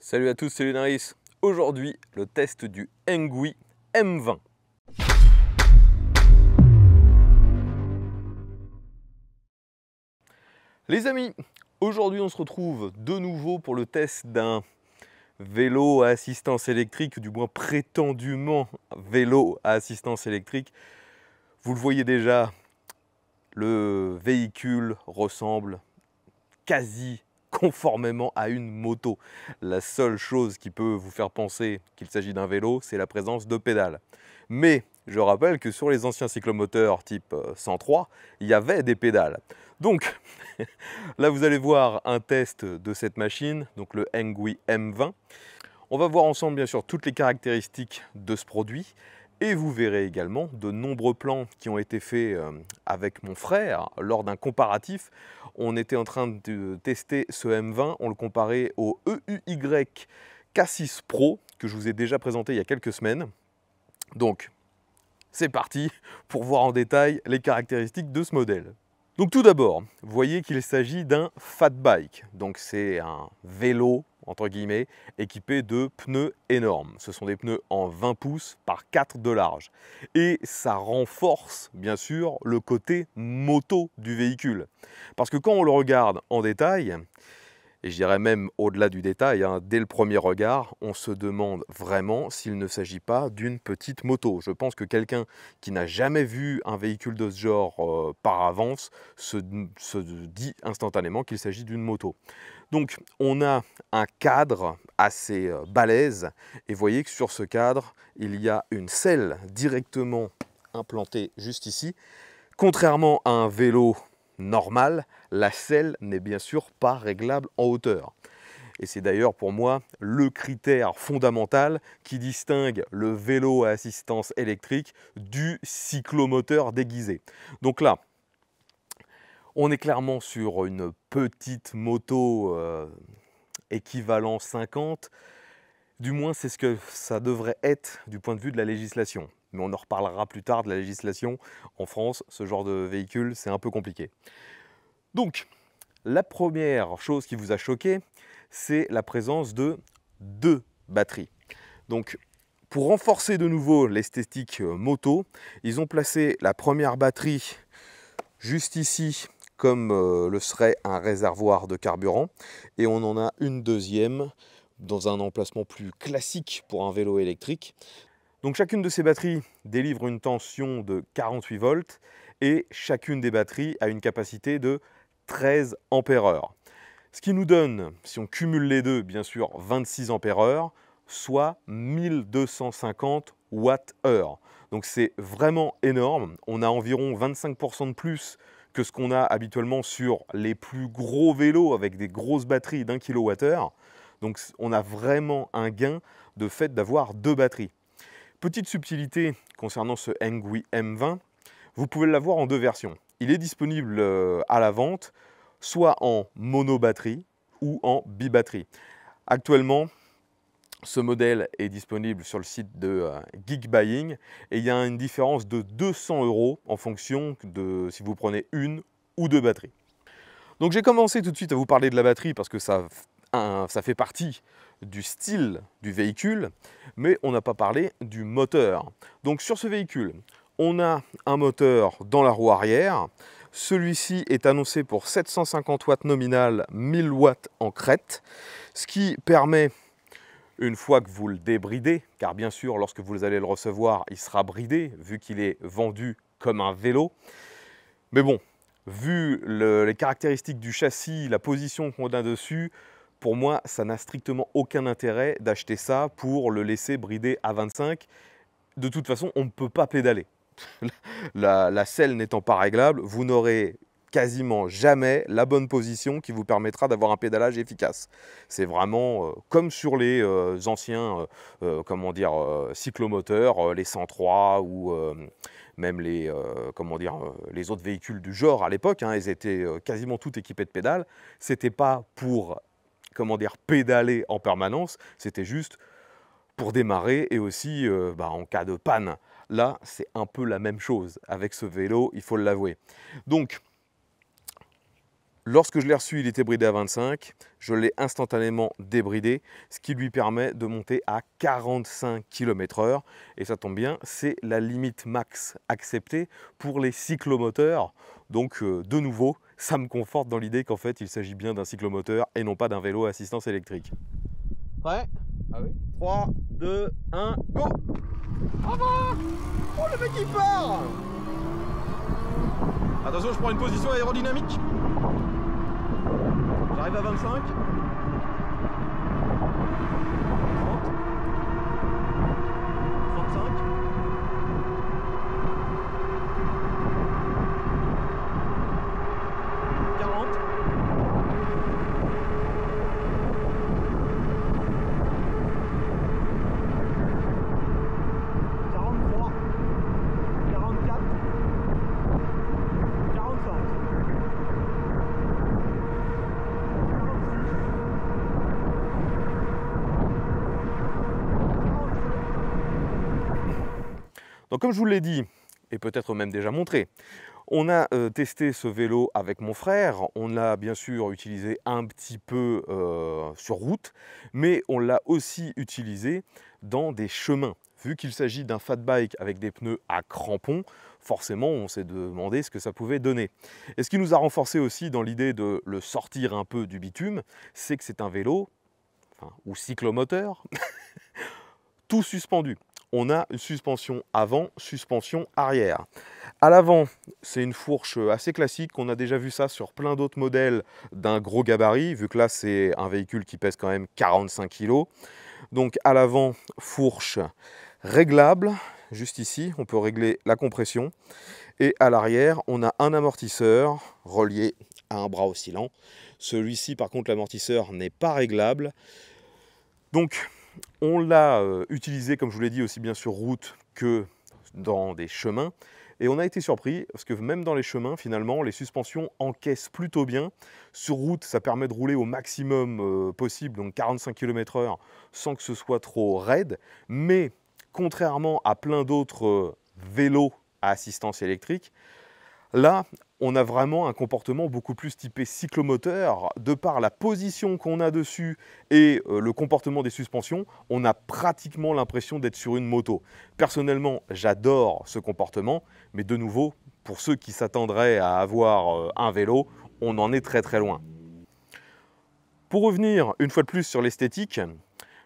Salut à tous, c'est Lunaris. Aujourd'hui, le test du Ngui M20. Les amis, aujourd'hui on se retrouve de nouveau pour le test d'un vélo à assistance électrique, du moins prétendument vélo à assistance électrique. Vous le voyez déjà, le véhicule ressemble quasi conformément à une moto. La seule chose qui peut vous faire penser qu'il s'agit d'un vélo, c'est la présence de pédales. Mais je rappelle que sur les anciens cyclomoteurs type 103, euh, il y avait des pédales. Donc là, vous allez voir un test de cette machine, donc le Engui M20. On va voir ensemble bien sûr toutes les caractéristiques de ce produit, et vous verrez également de nombreux plans qui ont été faits euh, avec mon frère lors d'un comparatif. On était en train de tester ce M20, on le comparait au EUY K6 Pro que je vous ai déjà présenté il y a quelques semaines. Donc, c'est parti pour voir en détail les caractéristiques de ce modèle. Donc tout d'abord, vous voyez qu'il s'agit d'un fat bike. Donc c'est un vélo entre guillemets, équipés de pneus énormes. Ce sont des pneus en 20 pouces par 4 de large. Et ça renforce, bien sûr, le côté moto du véhicule. Parce que quand on le regarde en détail, et je dirais même au-delà du détail, hein, dès le premier regard, on se demande vraiment s'il ne s'agit pas d'une petite moto. Je pense que quelqu'un qui n'a jamais vu un véhicule de ce genre euh, par avance se, se dit instantanément qu'il s'agit d'une moto. Donc on a un cadre assez euh, balèze et voyez que sur ce cadre, il y a une selle directement implantée juste ici. Contrairement à un vélo Normal, la selle n'est bien sûr pas réglable en hauteur. Et c'est d'ailleurs pour moi le critère fondamental qui distingue le vélo à assistance électrique du cyclomoteur déguisé. Donc là, on est clairement sur une petite moto euh, équivalent 50. Du moins, c'est ce que ça devrait être du point de vue de la législation mais on en reparlera plus tard de la législation. En France, ce genre de véhicule, c'est un peu compliqué. Donc, la première chose qui vous a choqué, c'est la présence de deux batteries. Donc, pour renforcer de nouveau l'esthétique euh, moto, ils ont placé la première batterie juste ici, comme euh, le serait un réservoir de carburant, et on en a une deuxième dans un emplacement plus classique pour un vélo électrique. Donc chacune de ces batteries délivre une tension de 48 volts et chacune des batteries a une capacité de 13 ampères-heure. Ce qui nous donne, si on cumule les deux, bien sûr 26 ampères-heure, soit 1250 watts-heure. Donc c'est vraiment énorme. On a environ 25% de plus que ce qu'on a habituellement sur les plus gros vélos avec des grosses batteries d'un kWh. Donc on a vraiment un gain de fait d'avoir deux batteries. Petite subtilité concernant ce Ngui M20, vous pouvez l'avoir en deux versions. Il est disponible euh, à la vente soit en mono-batterie ou en bi-batterie. Actuellement, ce modèle est disponible sur le site de euh, Geek Buying et il y a une différence de 200 euros en fonction de si vous prenez une ou deux batteries. Donc j'ai commencé tout de suite à vous parler de la batterie parce que ça, ça fait partie du style du véhicule, mais on n'a pas parlé du moteur. Donc sur ce véhicule, on a un moteur dans la roue arrière. Celui-ci est annoncé pour 750 watts nominal, 1000 watts en crête, ce qui permet, une fois que vous le débridez, car bien sûr, lorsque vous allez le recevoir, il sera bridé, vu qu'il est vendu comme un vélo. Mais bon, vu les caractéristiques du châssis, la position qu'on a dessus, pour moi, ça n'a strictement aucun intérêt d'acheter ça pour le laisser brider à 25. De toute façon, on ne peut pas pédaler. la, selle n'étant pas réglable, vous n'aurez quasiment jamais la bonne position qui vous permettra d'avoir un pédalage efficace. C'est vraiment euh, comme sur les euh, anciens euh, comment dire, cyclomoteurs, les 103 ou même les, comment dire, les autres véhicules du genre à l'époque. Hein, ils étaient quasiment tous équipés de pédales. C'était pas pour comment dire, pédaler en permanence, c'était juste pour démarrer et aussi euh, bah, en cas de panne. Là, c'est un peu la même chose avec ce vélo, il faut l'avouer. Donc, lorsque je l'ai reçu, il était bridé à 25. Je l'ai instantanément débridé, ce qui lui permet de monter à 45 km/h. Et ça tombe bien, c'est la limite max acceptée pour les cyclomoteurs. Donc, euh, de nouveau, ça me conforte dans l'idée qu'en fait, il s'agit bien d'un cyclomoteur et non pas d'un vélo à assistance électrique. Ouais. ah oui 3, 2, 1, go Bravo Oh le mec il part Attention, je prends une position aérodynamique. J'arrive à 25. Donc comme je vous l'ai dit, et peut-être même déjà montré, on a euh, testé ce vélo avec mon frère, on l'a bien sûr utilisé un petit peu euh, sur route, mais on l'a aussi utilisé dans des chemins. Vu qu'il s'agit d'un fat bike avec des pneus à crampons, forcément on s'est demandé ce que ça pouvait donner. Et ce qui nous a renforcé aussi dans l'idée de le sortir un peu du bitume, c'est que c'est un vélo, ou cyclomoteur, tout suspendu on a une suspension avant, suspension arrière. À l'avant, c'est une fourche euh, assez classique, on a déjà vu ça sur plein d'autres modèles d'un gros gabarit, vu que là c'est un véhicule qui pèse quand même 45 kg. Donc à l'avant, fourche réglable, juste ici, on peut régler la compression. Et à l'arrière, on a un amortisseur relié à un bras oscillant. Celui-ci, par contre, l'amortisseur n'est pas réglable. Donc, on l'a euh, utilisé, comme je vous l'ai dit, aussi bien sur route que dans des chemins. Et on a été surpris parce que même dans les chemins, finalement, les suspensions encaissent plutôt bien. Sur route, ça permet de rouler au maximum euh, possible, donc 45 km/h, sans que ce soit trop raide. Mais contrairement à plein d'autres euh, vélos à assistance électrique, là, on a vraiment un comportement beaucoup plus typé cyclomoteur. De par la position qu'on a dessus et euh, le comportement des suspensions, on a pratiquement l'impression d'être sur une moto. Personnellement, j'adore ce comportement, mais de nouveau, pour ceux qui s'attendraient à avoir euh, un vélo, on en est très très loin. Pour revenir une fois de plus sur l'esthétique,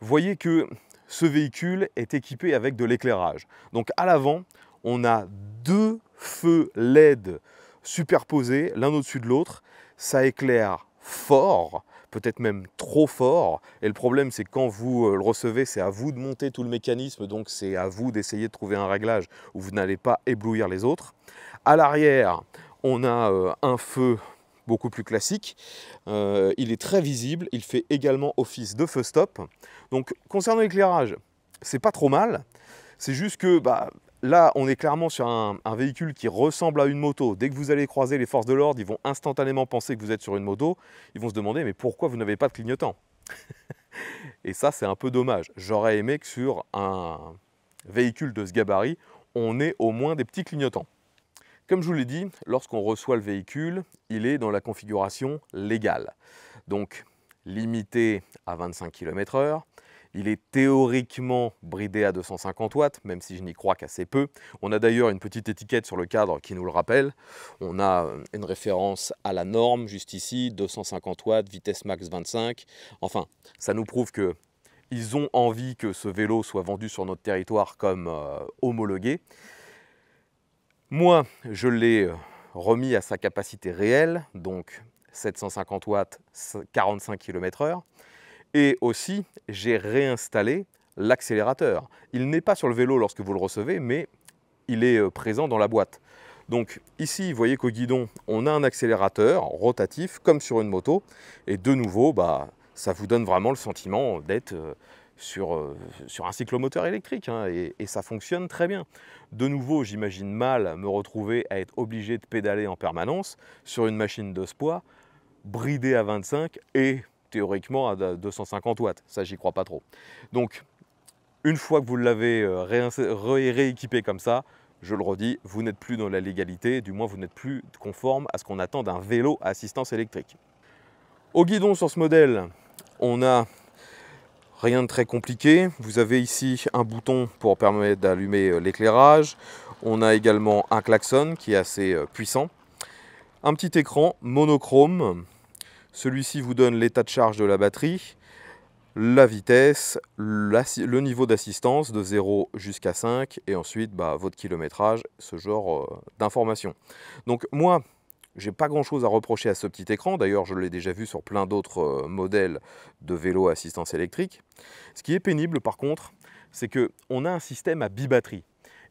voyez que ce véhicule est équipé avec de l'éclairage. Donc à l'avant, on a deux feux LED superposés l'un au-dessus de l'autre. Ça éclaire fort, peut-être même trop fort. Et le problème, c'est quand vous euh, le recevez, c'est à vous de monter tout le mécanisme, donc c'est à vous d'essayer de trouver un réglage où vous n'allez pas éblouir les autres. À l'arrière, on a euh, un feu beaucoup plus classique. Euh, il est très visible, il fait également office de feu stop. Donc concernant l'éclairage, c'est pas trop mal. C'est juste que bah, Là, on est clairement sur un, véhicule qui ressemble à une moto. Dès que vous allez croiser les forces de l'ordre, ils vont instantanément penser que vous êtes sur une moto. Ils vont se demander, mais pourquoi vous n'avez pas de clignotant Et ça, c'est un peu dommage. J'aurais aimé que sur un véhicule de ce gabarit, on ait au moins des petits clignotants. Comme je vous l'ai dit, lorsqu'on reçoit le véhicule, il est dans la configuration légale. Donc, limité à 25 km/h, il est théoriquement bridé à 250 watts, même si je n'y crois qu'assez peu. On a d'ailleurs une petite étiquette sur le cadre qui nous le rappelle. On a euh, une référence à la norme juste ici, 250 watts, vitesse max 25. Enfin, ça nous prouve que ils ont envie que ce vélo soit vendu sur notre territoire comme euh, homologué. Moi, je l'ai euh, remis à sa capacité réelle, donc 750 watts, 45 km/h. Et aussi, j'ai réinstallé l'accélérateur. Il n'est pas sur le vélo lorsque vous le recevez, mais il est euh, présent dans la boîte. Donc ici, vous voyez qu'au guidon, on a un accélérateur rotatif, comme sur une moto. Et de nouveau, bah, ça vous donne vraiment le sentiment d'être euh, sur, euh, sur un cyclomoteur électrique. Hein, et, ça fonctionne très bien. De nouveau, j'imagine mal me retrouver à être obligé de pédaler en permanence sur une machine de ce bridée à 25 et théoriquement à 250 watts. Ça, j'y crois pas trop. Donc, une fois que vous l'avez euh, rééquipé comme ça, je le redis, vous n'êtes plus dans la légalité, du moins vous n'êtes plus conforme à ce qu'on attend d'un vélo à assistance électrique. Au guidon sur ce modèle, on a rien de très compliqué. Vous avez ici un bouton pour permettre d'allumer euh, l'éclairage. On a également un klaxon qui est assez euh, puissant. Un petit écran monochrome celui-ci vous donne l'état de charge de la batterie, la vitesse, le niveau d'assistance de 0 jusqu'à 5 et ensuite bah, votre kilométrage, ce genre euh, d'informations. Donc moi, j'ai pas grand chose à reprocher à ce petit écran, d'ailleurs je l'ai déjà vu sur plein d'autres euh, modèles de vélos à assistance électrique. Ce qui est pénible par contre, c'est qu'on a un système à bi-batterie.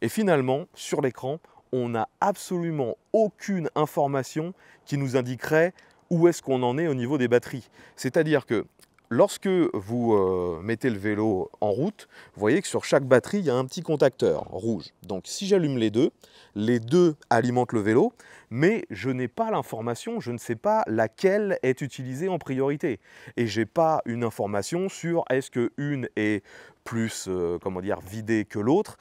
Et finalement, sur l'écran, on n'a absolument aucune information qui nous indiquerait où est-ce qu'on en est au niveau des batteries. C'est-à-dire que lorsque vous euh, mettez le vélo en route, vous voyez que sur chaque batterie, il y a un petit contacteur rouge. Donc si j'allume les deux, les deux alimentent le vélo, mais je n'ai pas l'information, je ne sais pas laquelle est utilisée en priorité. Et je n'ai pas une information sur est-ce qu'une est plus euh, comment dire, vidée que l'autre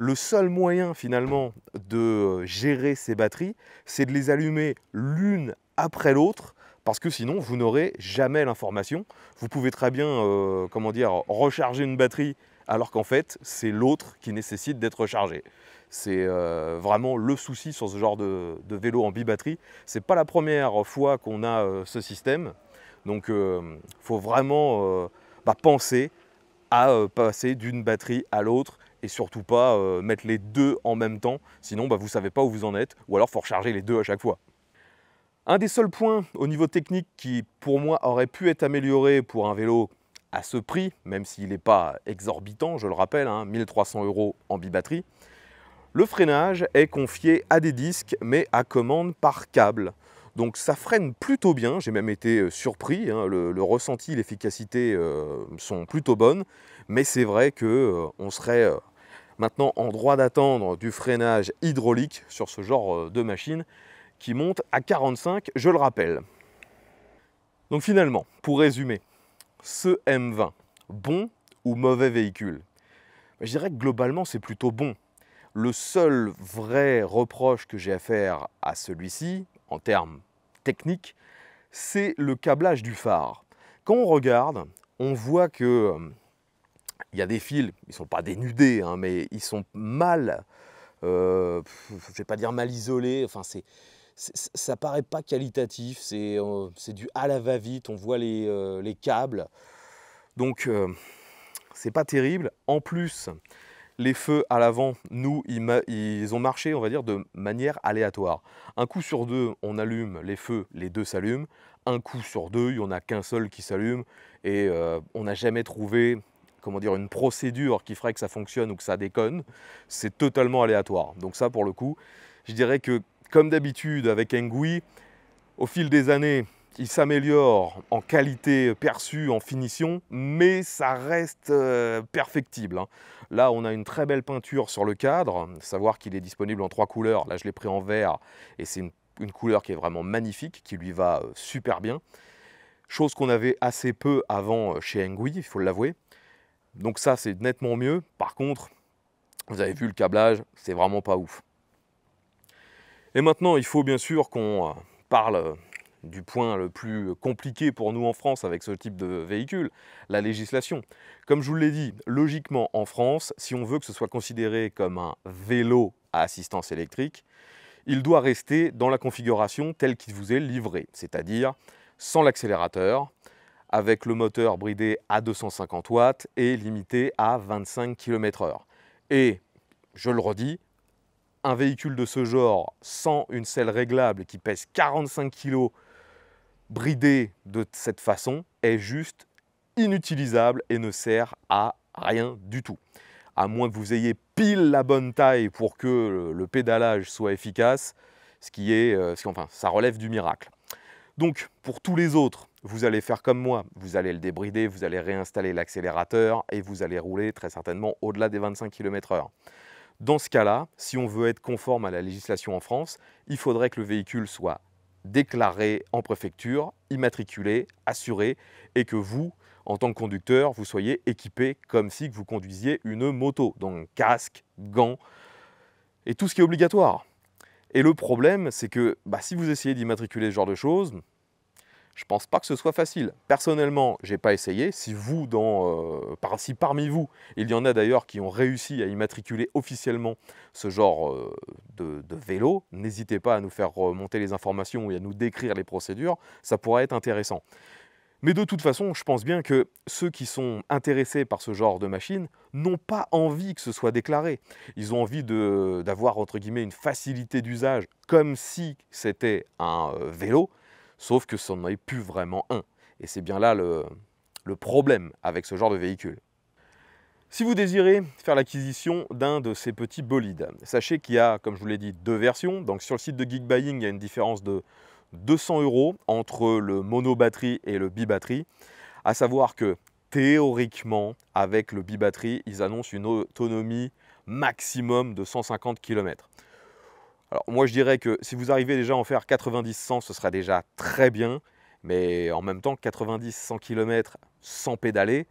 le seul moyen finalement de euh, gérer ces batteries, c'est de les allumer l'une après l'autre parce que sinon vous n'aurez jamais l'information. Vous pouvez très bien, euh, comment dire, recharger une batterie alors qu'en fait c'est l'autre qui nécessite d'être rechargée. C'est euh, vraiment le souci sur ce genre de, vélo en bi-batterie. C'est pas la première fois qu'on a ce système, donc il faut vraiment bah, penser à passer d'une batterie à l'autre et surtout pas euh, mettre les deux en même temps, sinon bah, vous savez pas où vous en êtes, ou alors faut recharger les deux à chaque fois. Un des seuls points au niveau technique qui pour moi aurait pu être amélioré pour un vélo à ce prix, même s'il n'est pas exorbitant, je le rappelle, 1300 hein, euros en bi-batterie le freinage est confié à des disques mais à commande par câble. Donc ça freine plutôt bien, j'ai même été euh, surpris, hein, le, ressenti, l'efficacité euh, sont plutôt bonnes, mais c'est vrai que on serait maintenant en droit d'attendre du freinage hydraulique sur ce genre euh, de machine qui monte à 45, je le rappelle. Donc finalement, pour résumer, ce M20, bon ou mauvais véhicule bah, Je dirais que globalement c'est plutôt bon. Le seul vrai reproche que j'ai à faire à celui-ci, en termes techniques, c'est le câblage du phare. Quand on regarde, on voit que euh, il y a des fils, ils ne sont pas dénudés, hein, mais ils sont mal, euh, je ne pas dire mal isolés, enfin c'est, ça paraît pas qualitatif, euh, c'est, du à la va-vite, on voit les, euh, les câbles, donc euh, c'est pas terrible. En plus, les feux à l'avant, nous, ils, ils ont marché, on va dire, de manière aléatoire. Un coup sur deux, on allume les feux, les deux s'allument, un coup sur deux, il n'y en a qu'un seul qui s'allume, et on n'a jamais trouvé comment dire, une procédure qui ferait que ça fonctionne ou que ça déconne, c'est totalement aléatoire. Donc ça, pour le coup, je dirais que, comme d'habitude avec Engui, au fil des années, il s'améliore en qualité perçue, en finition, mais ça reste euh, perfectible. Hein. Là, on a une très belle peinture sur le cadre, savoir qu'il est disponible en trois couleurs. Là, je l'ai pris en vert, et c'est une, une couleur qui est vraiment magnifique, qui lui va euh, super bien. Chose qu'on avait assez peu avant euh, chez Engui, il faut l'avouer. Donc ça, c'est nettement mieux. Par contre, vous avez vu le câblage, c'est vraiment pas ouf. Et maintenant, il faut bien sûr qu'on euh, parle euh, du point le plus compliqué pour nous en France avec ce type de véhicule, la législation. Comme je vous l'ai dit, logiquement en France, si on veut que ce soit considéré comme un vélo à assistance électrique, il doit rester dans la configuration telle qu'il vous est livré, c'est-à-dire sans l'accélérateur, avec le moteur bridé à 250 watts et limité à 25 km/h. Et, je le redis, un véhicule de ce genre sans une selle réglable qui pèse 45 kg bridé de cette façon est juste inutilisable et ne sert à rien du tout. À moins que vous ayez pile la bonne taille pour que le pédalage soit efficace, ce qui est, euh, enfin, ça relève du miracle. Donc, pour tous les autres, vous allez faire comme moi, vous allez le débrider, vous allez réinstaller l'accélérateur et vous allez rouler très certainement au-delà des 25 km/h. Dans ce cas-là, si on veut être conforme à la législation en France, il faudrait que le véhicule soit déclaré en préfecture, immatriculé, assuré et que vous, en tant que conducteur, vous soyez équipé comme si vous conduisiez une moto, donc casque, gants et tout ce qui est obligatoire. Et le problème, c'est que bah, si vous essayez d'immatriculer ce genre de choses, je pense pas que ce soit facile. Personnellement, j'ai pas essayé. Si vous, dans, euh, parmi vous, il y en a d'ailleurs qui ont réussi à immatriculer officiellement ce genre euh, de, vélo, n'hésitez pas à nous faire remonter les informations et à nous décrire les procédures. Ça pourrait être intéressant. Mais de toute façon, je pense bien que ceux qui sont intéressés par ce genre de machine n'ont pas envie que ce soit déclaré. Ils ont envie d'avoir, entre guillemets, une facilité d'usage, comme si c'était un euh, vélo, sauf que ça n'en est plus vraiment un. Et c'est bien là le, problème avec ce genre de véhicule. Si vous désirez faire l'acquisition d'un de ces petits bolides, sachez qu'il y a, comme je vous l'ai dit, deux versions. Donc sur le site de Buying, il y a une différence de 200 euros entre le mono et le bi-batterie. À savoir que théoriquement, avec le bi-batterie, ils annoncent une autonomie maximum de 150 km. Alors moi je dirais que si vous arrivez déjà à en faire 90-100, ce sera déjà très bien, mais en même temps 90-100 km sans pédaler,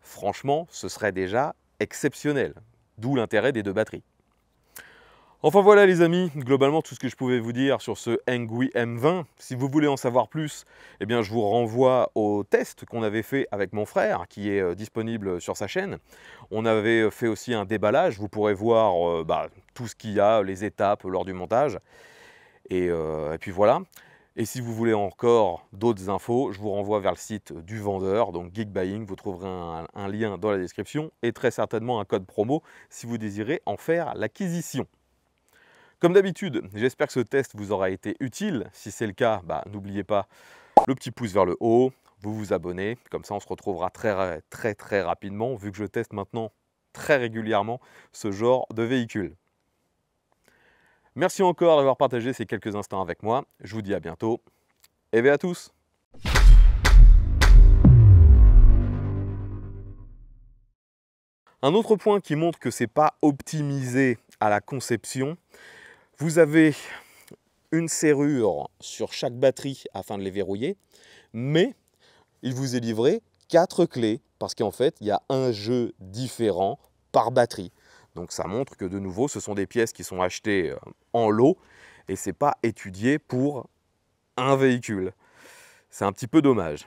franchement ce serait déjà exceptionnel, d'où l'intérêt des deux batteries. Enfin voilà les amis, globalement tout ce que je pouvais vous dire sur ce Engui M20. Si vous voulez en savoir plus, eh bien je vous renvoie au test qu'on avait fait avec mon frère qui est euh, disponible sur sa chaîne. On avait euh, fait aussi un déballage, vous pourrez voir euh, bah, tout ce qu'il y a, les étapes lors du montage. Et, puis voilà. Et si vous voulez encore d'autres infos, je vous renvoie vers le site du vendeur, donc Geekbuying, vous trouverez un lien dans la description et très certainement un code promo si vous désirez en faire l'acquisition. Comme d'habitude, j'espère que ce test vous aura été utile. Si c'est le cas, bah, n'oubliez pas le petit pouce vers le haut, vous vous abonnez, comme ça on se retrouvera très très très rapidement, vu que je teste maintenant très régulièrement ce genre de véhicule. Merci encore d'avoir partagé ces quelques instants avec moi, je vous dis à bientôt, et à tous Un autre point qui montre que ce n'est pas optimisé à la conception, vous avez une serrure sur chaque batterie afin de les verrouiller, mais il vous est livré quatre clés parce qu'en fait, il y a un jeu différent par batterie. Donc ça montre que de nouveau, ce sont des pièces qui sont achetées euh, en lot et ce n'est pas étudié pour un véhicule. C'est un petit peu dommage.